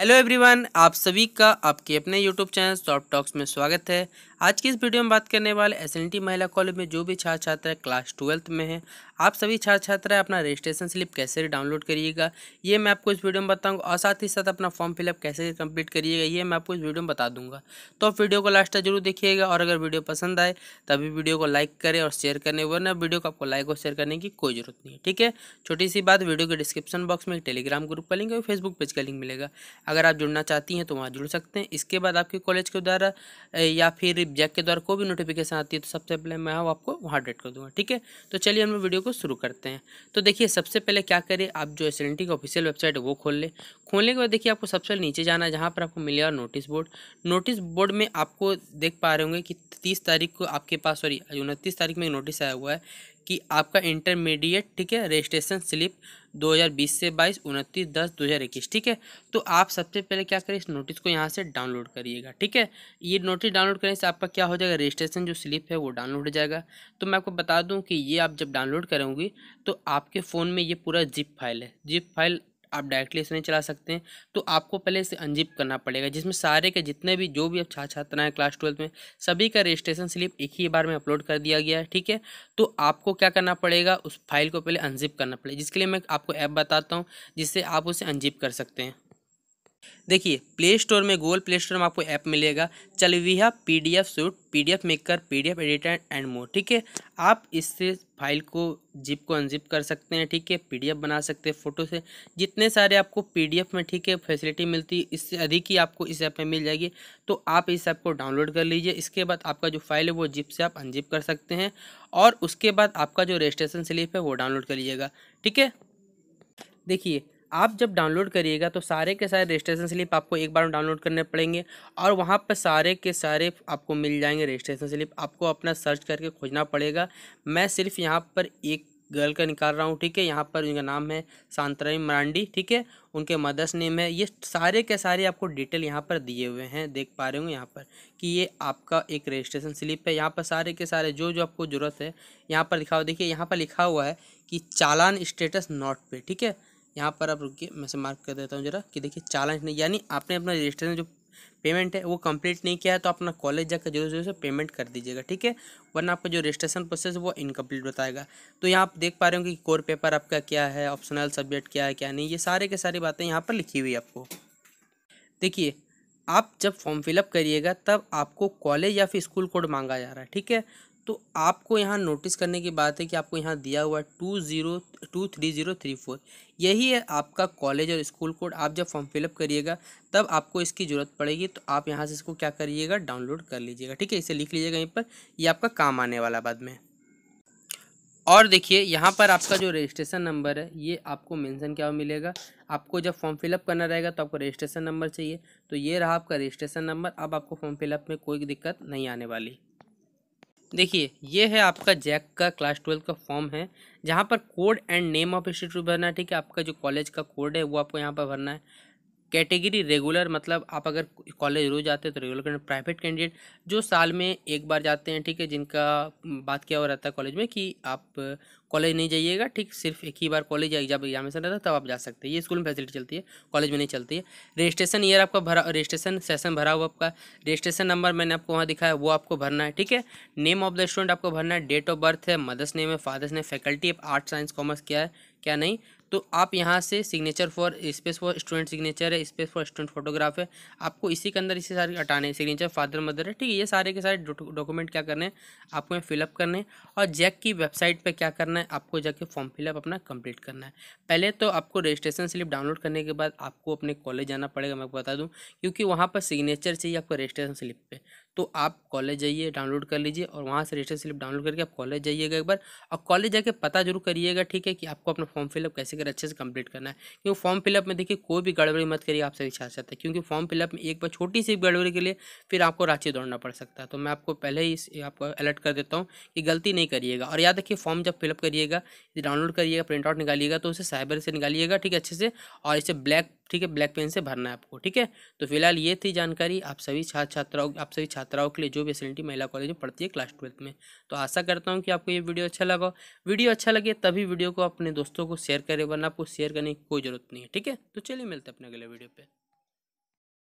hello everyone आप सभी का आपके अपने यूट्यूब चैनल सॉफ्ट टॉक्स में स्वागत है आज की इस वीडियो में बात करने वाले एस महिला कॉलेज में जो भी छात्र छात्रा क्लास ट्वेल्थ में हैं आप सभी छात्र छात्राएं अपना रजिस्ट्रेशन स्लिप कैसे डाउनलोड करिएगा ये मैं आपको इस वीडियो में बताऊंगा और साथ ही साथ अपना फॉर्म फिलअप कैसे कंप्लीट करिएगा ये मैं आपको इस वीडियो में बता दूंगा तो आप वीडियो को लास्ट तक जरूर देखिएगा और अगर वीडियो पसंद आए तभी वीडियो को लाइक करें और शेयर करने वरना वीडियो को आपको लाइक और शेयर करने की कोई जरूरत नहीं है ठीक है छोटी सी बात वीडियो के डिस्क्रिप्शन बॉक्स में एक टेलीग्राम ग्रुप का लिंक और फेसबुक पेज का लिंक मिलेगा अगर आप जुड़ना चाहती हैं तो वहाँ जुड़ सकते हैं इसके बाद आपके कॉलेज के द्वारा या फिर जैक के द्वारा कोई भी नोटिफिकेशन आती है तो सबसे पहले मैं आपको वहाँ अपडेट कर दूंगा ठीक है तो चलिए हम वीडियो को शुरू करते हैं तो देखिए सबसे पहले क्या करें आप जो एस की ऑफिशियल वेबसाइट है वो खोल लें खोलने के बाद देखिए आपको सबसे पहले नीचे जाना है जहाँ पर आपको मिलेगा नोटिस बोर्ड नोटिस बोर्ड में आपको देख पा रहे होंगे कि तीस तारीख को आपके पास सॉरी उनतीस तारीख में नोटिस आया हुआ है कि आपका इंटरमीडिएट ठीक है रजिस्ट्रेशन स्लिप 2020 से 22 उनतीस दस दो ठीक है तो आप सबसे पहले क्या करें इस नोटिस को यहाँ से डाउनलोड करिएगा ठीक है ये नोटिस डाउनलोड करने से आपका क्या हो जाएगा रजिस्ट्रेशन जो स्लिप है वो डाउनलोड हो जाएगा तो मैं आपको बता दूँ कि ये आप जब डाउनलोड करेंगी तो आपके फ़ोन में ये पूरा जिप फाइल है जिप फाइल आप डायरेक्टली इसे नहीं चला सकते हैं तो आपको पहले इसे अनजिप करना पड़ेगा जिसमें सारे के जितने भी जो भी आप छात्र छात्राएं हैं क्लास ट्वेल्थ में सभी का रजिस्ट्रेशन स्लिप एक ही बार में अपलोड कर दिया गया है ठीक है तो आपको क्या करना पड़ेगा उस फाइल को पहले अनजिप करना पड़ेगा जिसके लिए मैं आपको ऐप बताता हूँ जिससे आप उसे अनजिप कर सकते हैं देखिए प्ले स्टोर में गूगल प्ले स्टोर में आपको ऐप मिलेगा चलविया P D F suite P D F maker P D F editor and more ठीक है आप इससे फाइल को जिप को अनजिप कर सकते हैं ठीक है पी डी एफ बना सकते हैं फ़ोटो से जितने सारे आपको पी डी एफ में ठीक है फैसिलिटी मिलती है इससे अधिक ही आपको इस ऐप में मिल जाएगी तो आप इस ऐप को डाउनलोड कर लीजिए इसके बाद आपका जो फाइल है वो जिप से आप अनजिप कर सकते हैं और उसके बाद आपका जो रजिस्ट्रेशन स्लिप है वो डाउनलोड कर लीजिएगा ठीक है देखिए आप जब डाउनलोड करिएगा तो सारे के सारे रजिस्ट्रेशन स्लिप आपको एक बार डाउनलोड करने पड़ेंगे और वहाँ पर सारे के सारे आपको मिल जाएंगे रजिस्ट्रेशन स्लिप आपको अपना सर्च करके खोजना पड़ेगा मैं सिर्फ यहाँ पर एक गर्ल का निकाल रहा हूँ ठीक है यहाँ पर उनका नाम है सांतराई मरांडी ठीक है उनके मदर्स नेम है ये सारे के सारे आपको डिटेल यहाँ पर दिए हुए हैं देख पा रहे हो यहाँ पर कि ये आपका एक रजिस्ट्रेशन स्लिप है यहाँ पर सारे के सारे जो जो आपको ज़रूरत है यहाँ पर लिखा हुआ देखिए यहाँ पर लिखा हुआ है कि चालान स्टेटस नॉट पे ठीक है यहाँ पर आप रुकिए मैं से मार्क कर देता हूँ जरा कि देखिए चालान नहीं यानी आपने अपना रजिस्ट्रेशन जो पेमेंट है वो कंप्लीट नहीं किया है तो अपना कॉलेज जाकर जरूर जरूर से पेमेंट कर दीजिएगा ठीक है वरना आपका जो रजिस्ट्रेशन प्रोसेस है वो इनकम्प्लीट बताएगा तो यहाँ आप देख पा रहे हो कि कोर पेपर आपका क्या है ऑप्शनल सब्जेक्ट क्या है क्या नहीं ये सारे के सारी बातें यहाँ पर लिखी हुई है आपको देखिए आप जब फॉर्म फिलअप करिएगा तब आपको कॉलेज या फिर स्कूल कोड मांगा जा रहा है ठीक है तो आपको यहाँ नोटिस करने की बात है कि आपको यहाँ दिया हुआ two zero two three zero three four यही है आपका कॉलेज और स्कूल कोड आप जब फॉर्म फिलअप करिएगा तब आपको इसकी ज़रूरत पड़ेगी तो आप यहाँ से इसको क्या करिएगा डाउनलोड कर लीजिएगा ठीक है इसे लिख लीजिएगा यहीं पर ये आपका काम आने वाला बाद में और देखिए यहाँ पर आपका जो रजिस्ट्रेशन नंबर है ये आपको मेंशन क्या मिलेगा आपको जब फॉर्म फिलअप करना रहेगा तो आपको रजिस्ट्रेशन नंबर चाहिए तो ये रहा आपका रजिस्ट्रेशन नंबर अब आपको फॉर्म फिलअप में कोई दिक्कत नहीं आने वाली देखिए ये है आपका जैक का क्लास ट्वेल्व का फॉर्म है जहाँ पर code and name of institute भरना है ठीक है आपका जो कॉलेज का कोड है वो आपको यहाँ पर भरना है कैटेगरी रेगुलर मतलब आप अगर कॉलेज रोज जाते हैं तो रेगुलर कैंडिडेट प्राइवेट कैंडिडेट जो साल में एक बार जाते हैं ठीक है जिनका बात किया हुआ रहता है कॉलेज में कि आप कॉलेज नहीं जाइएगा ठीक सिर्फ एक ही बार कॉलेज या जब एग्जामेशन रहता है तब आप जा सकते हैं ये स्कूल में फैसिलिटी चलती है कॉलेज में नहीं चलती है रजिस्ट्रेशन ईयर आपका भरा रजिस्ट्रेशन सेशन भरा हुआ आपका रजिस्ट्रेशन नंबर मैंने आपको वहाँ दिखाया वो आपको भरना है ठीक है नेम ऑफ द स्टूडेंट आपको भरना है डेट ऑफ बर्थ है मदर्स नेम है father's name faculty of art science commerce क्या है क्या नहीं तो आप यहाँ से signature for space for student signature है स्पेस फॉर स्टूडेंट फोटोग्राफ है आपको इसी के अंदर इसे सारे हटाने हैं सिग्नेचर फादर मदर है ठीक है ये सारे के सारे डॉक्यूमेंट क्या करने हैं आपको यहाँ फिलअप करने हैं और जैक की वेबसाइट पर क्या करना है आपको जाके फॉर्म फिलअप अपना कंप्लीट करना है पहले तो आपको रजिस्ट्रेशन स्लिप डाउनलोड करने के बाद आपको अपने कॉलेज जाना पड़ेगा मैं आपको बता दूँ क्योंकि वहाँ पर सिग्नेचर चाहिए आपको रजिस्ट्रेशन स्लिप पर तो आप कॉलेज जाइए डाउनलोड कर लीजिए और वहाँ से रजिस्टर स्लिप डाउनलोड करके आप कॉलेज जाइएगा एक बार और कॉलेज जाके पता जरूर करिएगा ठीक है कि आपको अपना फॉर्म फिलअप कैसे कर अच्छे से कंप्लीट करना है क्योंकि फॉर्म फिलअप में देखिए कोई भी गड़बड़ी मत करिए आपसे इच्छा सकता है क्योंकि फॉर्म फिलअप में एक बार छोटी सी गड़बड़ी के लिए फिर आपको रांची दौड़ना पड़ सकता है तो मैं आपको पहले ही आपको अलर्ट कर देता हूँ कि गलती नहीं करिएगा और याद रखिए फॉर्म जब फिलअप करिएगा डाउनलोड करिएगा प्रिंट आउट निकालिएगा तो उसे साइबर से निकालिएगा ठीक है अच्छे से और इसे ब्लैक ठीक है ब्लैक पेन से भरना है आपको ठीक है तो फिलहाल ये थी जानकारी आप सभी छात्र छात्राओं आप सभी छात्राओं के लिए जो फैसिलिटी महिला कॉलेज में पढ़ती है क्लास ट्वेल्थ में तो आशा करता हूँ कि आपको ये वीडियो अच्छा लगा वीडियो अच्छा लगे तभी वीडियो को अपने दोस्तों को शेयर करें वरना आपको शेयर करने की कोई जरूरत नहीं है ठीक है तो चलिए मिलते हैं अपने अगले वीडियो पर